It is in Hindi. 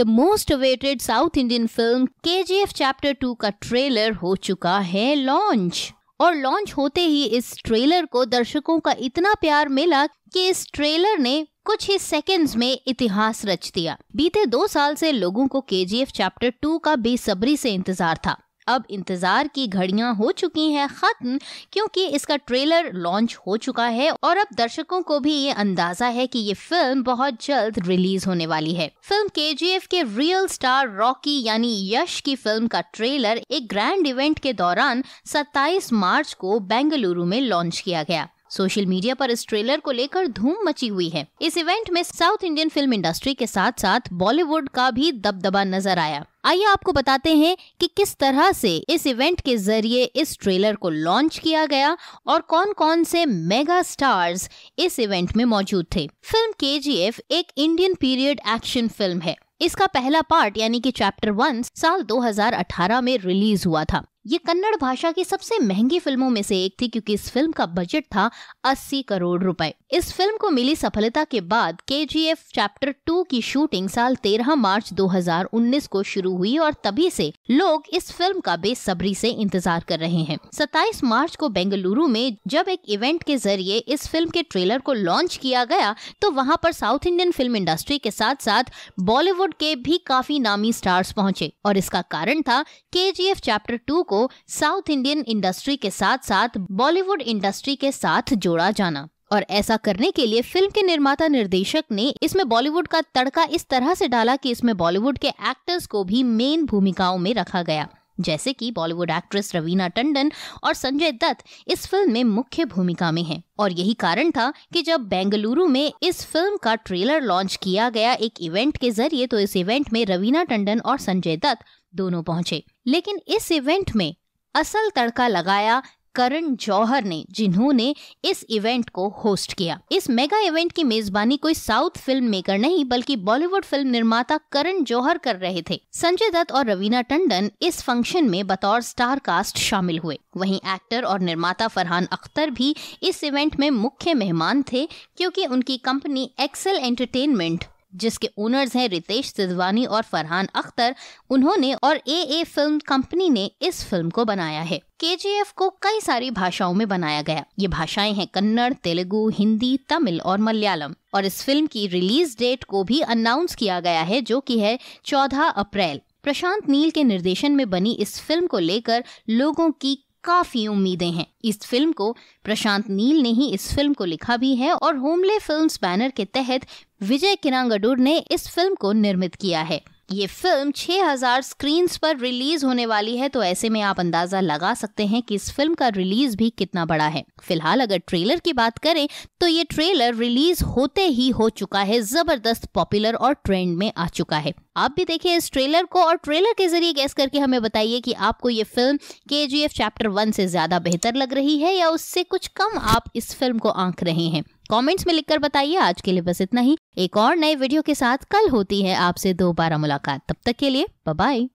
the most awaited South Indian film K G F chapter two का ट्रेलर हो चुका है लॉन्च और लॉन्च होते ही इस ट्रेलर को दर्शकों का इतना प्यार मिला कि इस ट्रेलर ने कुछ ही सेकंड्स में इतिहास रच दिया बीते दो साल से लोगों को के जी एफ चैप्टर टू का बेसब्री से इंतजार था अब इंतजार की घड़ियां हो चुकी हैं खत्म क्योंकि इसका ट्रेलर लॉन्च हो चुका है और अब दर्शकों को भी ये अंदाजा है कि ये फिल्म बहुत जल्द रिलीज होने वाली है फिल्म के के रियल स्टार रॉकी यानी यश की फिल्म का ट्रेलर एक ग्रैंड इवेंट के दौरान 27 मार्च को बेंगलुरु में लॉन्च किया गया सोशल मीडिया पर इस ट्रेलर को लेकर धूम मची हुई है इस इवेंट में साउथ इंडियन फिल्म इंडस्ट्री के साथ साथ बॉलीवुड का भी दबदबा नजर आया आइए आपको बताते हैं कि किस तरह से इस इवेंट के जरिए इस ट्रेलर को लॉन्च किया गया और कौन कौन से मेगा स्टार्स इस इवेंट में मौजूद थे फिल्म के एक इंडियन पीरियड एक्शन फिल्म है इसका पहला पार्ट यानी कि चैप्टर वन साल 2018 में रिलीज हुआ था ये कन्नड़ भाषा की सबसे महंगी फिल्मों में से एक थी क्योंकि इस फिल्म का बजट था 80 करोड़ रुपए इस फिल्म को मिली सफलता के बाद के चैप्टर टू की शूटिंग साल 13 मार्च 2019 को शुरू हुई और तभी से लोग इस फिल्म का बेसब्री से इंतजार कर रहे हैं 27 मार्च को बेंगलुरु में जब एक इवेंट के जरिए इस फिल्म के ट्रेलर को लॉन्च किया गया तो वहाँ पर साउथ इंडियन फिल्म इंडस्ट्री के साथ साथ बॉलीवुड के भी काफी नामी स्टार्स पहुंचे और इसका कारण था के चैप्टर टू को साउथ इंडियन इंडस्ट्री के साथ साथ बॉलीवुड इंडस्ट्री के साथ जोड़ा जाना और ऐसा करने के लिए फिल्म के निर्माता निर्देशक ने इसमें बॉलीवुड का तड़का इस तरह से डाला कि इसमें बॉलीवुड के एक्टर्स को भी मेन भूमिकाओं में रखा गया जैसे कि बॉलीवुड एक्ट्रेस रवीना टंडन और संजय दत्त इस फिल्म में मुख्य भूमिका में हैं और यही कारण था कि जब बेंगलुरु में इस फिल्म का ट्रेलर लॉन्च किया गया एक इवेंट के जरिए तो इस इवेंट में रवीना टंडन और संजय दत्त दोनों पहुंचे लेकिन इस इवेंट में असल तड़का लगाया करण जौहर ने जिन्होंने इस इवेंट को होस्ट किया इस मेगा इवेंट की मेजबानी कोई साउथ फिल्म मेकर नहीं बल्कि बॉलीवुड फिल्म निर्माता करण जौहर कर रहे थे संजय दत्त और रवीना टंडन इस फंक्शन में बतौर स्टार कास्ट शामिल हुए वहीं एक्टर और निर्माता फरहान अख्तर भी इस इवेंट में मुख्य मेहमान थे क्योंकि उनकी कंपनी एक्सेल एंटरटेनमेंट जिसके ओनर्स हैं रितेश सिद्धवानी और फरहान अख्तर उन्होंने और ए ए फिल्म कंपनी ने इस फिल्म को बनाया है के को कई सारी भाषाओं में बनाया गया ये भाषाएं हैं कन्नड़ तेलुगु हिंदी तमिल और मलयालम और इस फिल्म की रिलीज डेट को भी अनाउंस किया गया है जो कि है 14 अप्रैल प्रशांत नील के निर्देशन में बनी इस फिल्म को लेकर लोगों की काफी उम्मीदें हैं इस फिल्म को प्रशांत नील ने ही इस फिल्म को लिखा भी है और होमले फिल्म्स बैनर के तहत विजय किरांगडूर ने इस फिल्म को निर्मित किया है ये फिल्म 6000 स्क्रीन्स पर रिलीज होने वाली है तो ऐसे में आप अंदाजा लगा सकते हैं कि इस फिल्म का रिलीज भी कितना बड़ा है फिलहाल अगर ट्रेलर की बात करें तो ये ट्रेलर रिलीज होते ही हो चुका है जबरदस्त पॉपुलर और ट्रेंड में आ चुका है आप भी देखिए इस ट्रेलर को और ट्रेलर के जरिए गैस करके हमें बताइए कि आपको ये film K G F chapter one से ज़्यादा बेहतर लग रही है या उससे कुछ कम आप इस फिल्म को आंक रहे हैं कमेंट्स में लिखकर बताइए आज के लिए बस इतना ही एक और नए वीडियो के साथ कल होती है आपसे दोबारा मुलाकात तब तक के लिए बाय